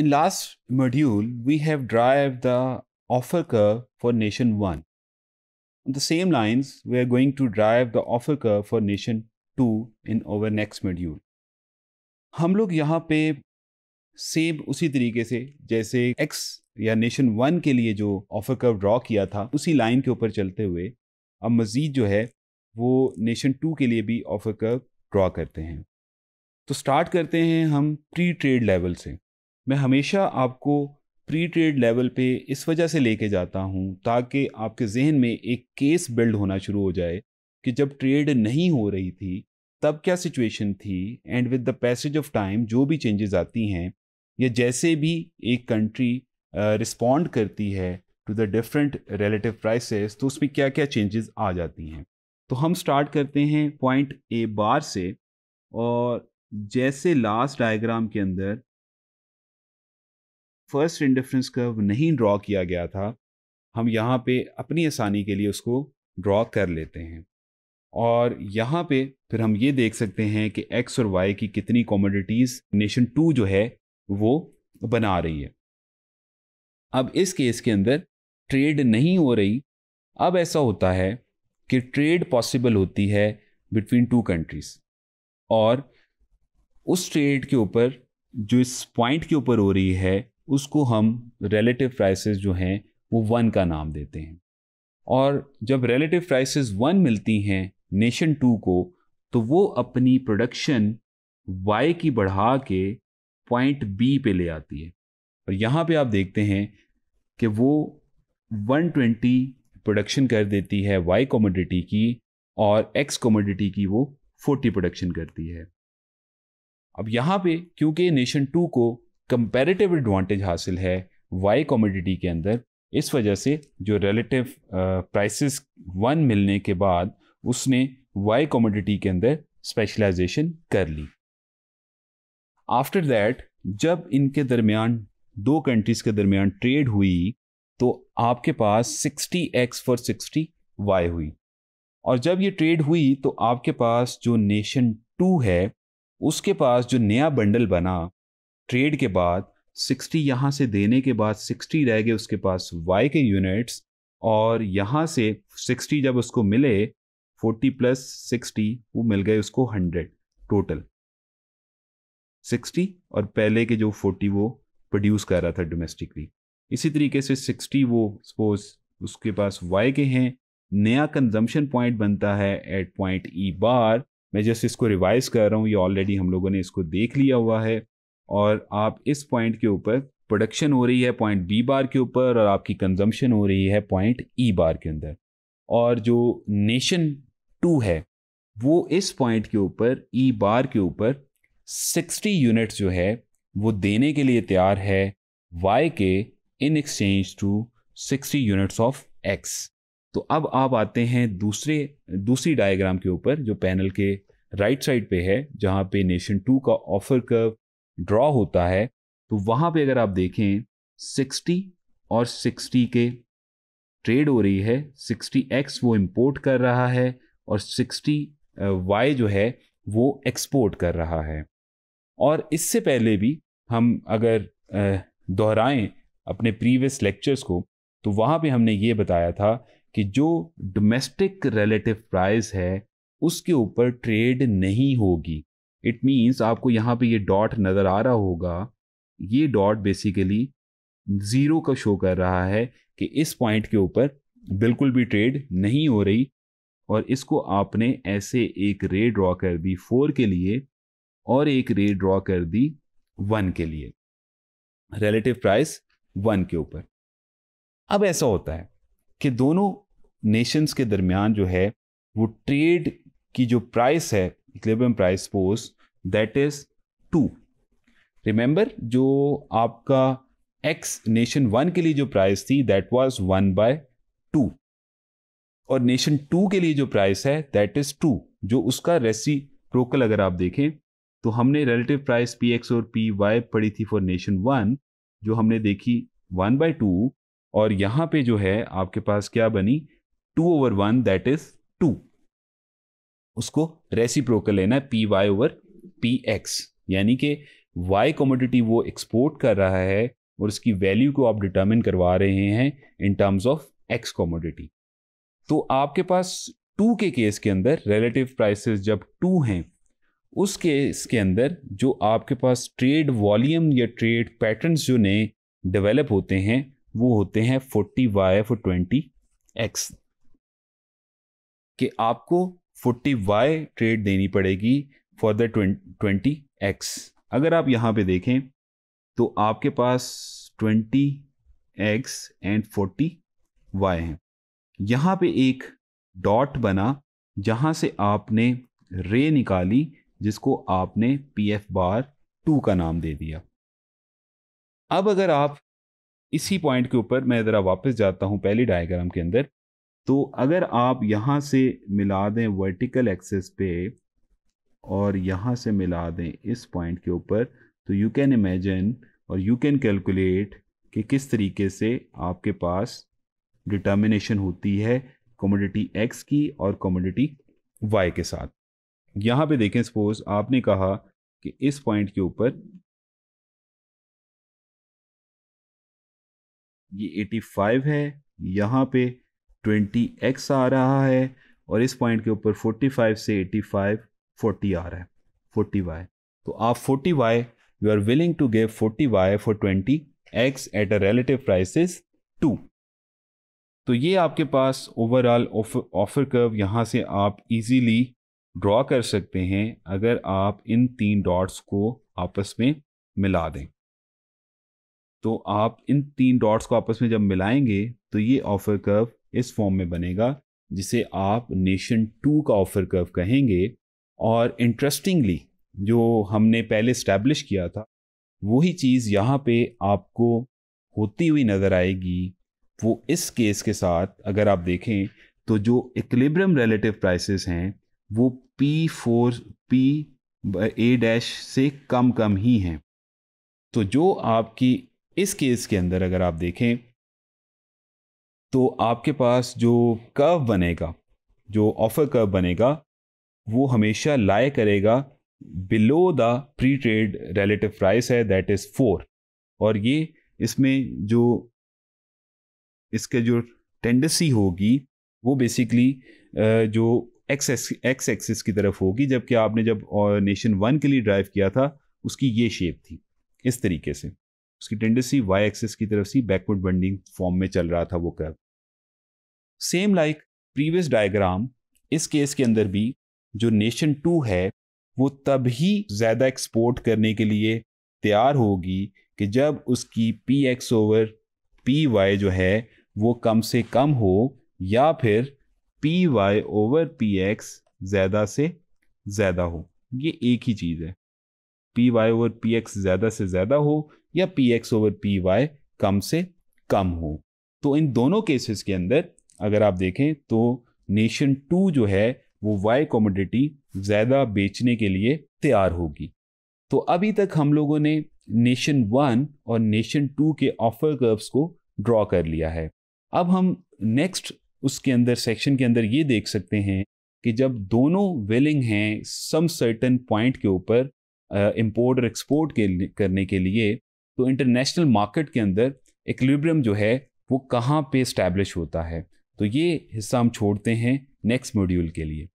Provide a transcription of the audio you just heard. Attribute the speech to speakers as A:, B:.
A: In last module, we have derived the offer curve for nation 1. On the same lines, we are going to drive the offer curve for nation 2 in our next module. हम लोग यहाँ पे same उसी तरीके से जैसे x या nation one के लिए जो ऑफर कर्व ड्रॉ किया था उसी लाइन के ऊपर चलते हुए अब मज़ीद जो है वो नेशन टू के लिए भी ऑफर कर्व ड्रॉ करते हैं तो स्टार्ट करते हैं हम प्री ट्रेड लेवल से मैं हमेशा आपको प्री ट्रेड लेवल पे इस वजह से लेके जाता हूँ ताकि आपके जहन में एक केस बिल्ड होना शुरू हो जाए कि जब ट्रेड नहीं हो रही थी तब क्या सिचुएशन थी and with the passage of time जो भी चेंजेस आती हैं या जैसे भी एक कंट्री रिस्पॉन्ड uh, करती है to the different relative prices तो उसमें क्या क्या चेंजेस आ जाती हैं तो हम स्टार्ट करते हैं पॉइंट ए बार से और जैसे लास्ट डायग्राम के अंदर फर्स्ट इंडिफरेंस कर्व नहीं ड्रॉ किया गया था हम यहाँ पे अपनी आसानी के लिए उसको ड्रॉ कर लेते हैं और यहाँ पे फिर हम ये देख सकते हैं कि एक्स और वाई की कितनी कॉमोडिटीज़ नेशन टू जो है वो बना रही है अब इस केस के अंदर ट्रेड नहीं हो रही अब ऐसा होता है कि ट्रेड पॉसिबल होती है बिटवीन टू कंट्रीज़ और उस ट्रेड के ऊपर जो इस पॉइंट के ऊपर हो रही है उसको हम रिलेटिव प्राइसेस जो हैं वो वन का नाम देते हैं और जब रिलेटिव प्राइसेस वन मिलती हैं नेशन टू को तो वो अपनी प्रोडक्शन वाई की बढ़ा के पॉइंट बी पे ले आती है और यहाँ पे आप देखते हैं कि वो 120 प्रोडक्शन कर देती है वाई कॉमोडिटी की और एक्स कॉमोडिटी की वो 40 प्रोडक्शन करती है अब यहाँ पे क्योंकि नेशन टू को कंपेरेटिव एडवांटेज हासिल है वाई कॉमोडिटी के अंदर इस वजह से जो रिलेटिव प्राइसेस वन मिलने के बाद उसने वाई कॉमोडिटी के अंदर स्पेशलाइजेशन कर ली आफ्टर दैट जब इनके दरमियान दो कंट्रीज़ के दरमियान ट्रेड हुई तो आपके पास sixty x for sixty y हुई और जब ये ट्रेड हुई तो आपके पास जो नेशन टू है उसके पास जो नया बंडल बना ट्रेड के बाद 60 यहाँ से देने के बाद 60 रह गए उसके पास वाई के यूनिट्स और यहाँ से 60 जब उसको मिले 40 प्लस 60 वो मिल गए उसको 100 टोटल 60 और पहले के जो 40 वो प्रोड्यूस कर रहा था डोमेस्टिकली इसी तरीके से 60 वो सपोज उसके पास वाई के हैं नया कंजम्पशन पॉइंट बनता है एट पॉइंट ई बार मैं जैसे इसको रिवाइज कर रहा हूँ ये ऑलरेडी हम लोगों ने इसको देख लिया हुआ है और आप इस पॉइंट के ऊपर प्रोडक्शन हो रही है पॉइंट बी बार के ऊपर और आपकी कंजम्पशन हो रही है पॉइंट ई बार के अंदर और जो नेशन टू है वो इस पॉइंट के ऊपर ई e बार के ऊपर 60 यूनिट्स जो है वो देने के लिए तैयार है वाई के in exchange to 60 units of x तो अब आप आते हैं दूसरे दूसरी डायग्राम के ऊपर जो पैनल के राइट साइड पे है जहाँ पे नेशन टू का ऑफर कर्व ड्रॉ होता है तो वहाँ पे अगर आप देखें 60 और 60 के ट्रेड हो रही है 60x वो इंपोर्ट कर रहा है और 60y जो है वो एक्सपोर्ट कर रहा है और इससे पहले भी हम अगर दोहराएं अपने प्रीवियस लेक्चर्स को तो वहाँ पे हमने ये बताया था कि जो डोमेस्टिक रिलेटिव प्राइस है उसके ऊपर ट्रेड नहीं होगी इट मीन्स आपको यहाँ पे ये डॉट नज़र आ रहा होगा ये डॉट बेसिकली ज़ीरो का शो कर रहा है कि इस पॉइंट के ऊपर बिल्कुल भी ट्रेड नहीं हो रही और इसको आपने ऐसे एक रे ड्रॉ कर दी फोर के लिए और एक रे ड्रॉ कर दी वन के लिए रिलेटिव प्राइस वन के ऊपर अब ऐसा होता है कि दोनों नेशंस के दरमियान जो है वो ट्रेड की जो प्राइस है equilibrium price force that is to remember जो आपका एक्स नेशन वन के लिए जो प्राइस थी that was one by two और नेशन टू के लिए जो प्राइस है दैट इज टू जो उसका रेसी प्रोकल अगर आप देखें तो हमने रिलेटिव प्राइस पी एक्स और पी वाई पड़ी थी फॉर नेशन वन जो हमने देखी वन बाय टू और यहाँ पे जो है आपके पास क्या बनी two over one that is two उसको रेसिप्रोकल लेना है p y over p x यानी कि वाई कमोडिटी वो एक्सपोर्ट कर रहा है और उसकी वैल्यू को आप डिटर्मिन करवा रहे हैं in terms of x commodity तो आपके पास टू के केस के अंदर रिलेटिव प्राइसेस जब टू हैं उस केस के अंदर जो आपके पास ट्रेड वॉल्यूम या ट्रेड पैटर्न्स जो नए डेवलप होते हैं वो होते हैं forty y for twenty x कि आपको फोर्टी वाई ट्रेड देनी पड़ेगी फॉर द ट्वेंटी एक्स अगर आप यहाँ पे देखें तो आपके पास twenty x and forty y हैं यहाँ पे एक डॉट बना जहाँ से आपने रे निकाली जिसको आपने पी एफ बार टू का नाम दे दिया अब अगर आप इसी पॉइंट के ऊपर मैं ज़रा वापस जाता हूँ पहली डायग्राम के अंदर तो अगर आप यहाँ से मिला दें वर्टिकल एक्सेस पे और यहाँ से मिला दें इस पॉइंट के ऊपर तो यू कैन इमेजन और यू कैन कैलकुलेट कि किस तरीके से आपके पास डिटर्मिनेशन होती है कमोडिटी एक्स की और कमोडिटी वाई के साथ यहाँ पे देखें सपोज आपने कहा कि इस पॉइंट के ऊपर ये 85 है यहाँ पे ट्वेंटी एक्स आ रहा है और इस पॉइंट के ऊपर फोर्टी फाइव से एटी फाइव फोर्टी आ रहा है फोर्टी वाई तो आप forty y you are willing to give forty y for twenty x at a relative prices two तो ये आपके पास ओवरऑल ऑफर कर्व यहाँ से आप इजीली ड्रॉ कर सकते हैं अगर आप इन तीन डॉट्स को आपस में मिला दें तो आप इन तीन डॉट्स को आपस में जब मिलाएंगे तो ये ऑफर कर्व इस फॉर्म में बनेगा जिसे आप नेशन टू का ऑफर कर्व कहेंगे और इंटरेस्टिंगली जो हमने पहले इस्टेब्लिश किया था वही चीज़ यहाँ पे आपको होती हुई नज़र आएगी वो इस केस के साथ अगर आप देखें तो जो इक्लिब्रम रिलेटिव प्राइसेस हैं वो p for p a dash से कम कम ही हैं तो जो आपकी इस केस के अंदर अगर आप देखें तो आपके पास जो कर्व बनेगा जो ऑफर कर्व बनेगा वो हमेशा लाए करेगा below the pre trade relative price है दैट इज़ फोर और ये इसमें जो इसके जो टेंडेंसी होगी वो बेसिकली जो एक्स एक्स एक्सिस की तरफ होगी जबकि आपने जब नेशन वन के लिए ड्राइव किया था उसकी ये शेप थी इस तरीके से उसकी टेंडेंसी वाई एक्सेस की तरफ से बैकवर्ड बंडिंग फॉर्म में चल रहा था वो curve same like previous diagram इस केस के अंदर भी जो नेशन टू है वो तभी ज़्यादा एक्सपोर्ट करने के लिए तैयार होगी कि जब उसकी p x over p y जो है वो कम से कम हो या फिर p y over p x ज़्यादा से ज़्यादा हो ये एक ही चीज़ है p y over p x ज़्यादा से ज़्यादा हो या p x over p y कम से कम हो तो इन दोनों केसेस के अंदर अगर आप देखें तो नेशन टू जो है वो वाई कॉमोडिटी ज़्यादा बेचने के लिए तैयार होगी तो अभी तक हम लोगों ने नेशन वन और नेशन टू के ऑफर कर्व्स को ड्रॉ कर लिया है अब हम नेक्स्ट उसके अंदर सेक्शन के अंदर ये देख सकते हैं कि जब दोनों विलिंग हैं सम सर्टन पॉइंट के ऊपर इम्पोर्ट और एक्सपोर्ट के करने के लिए तो इंटरनेशनल मार्केट के अंदर इक्लिब्रियम जो है वो कहाँ पे इस्टेब्लिश होता है तो ये हिस्सा हम छोड़ते हैं नेक्स्ट मॉड्यूल के लिए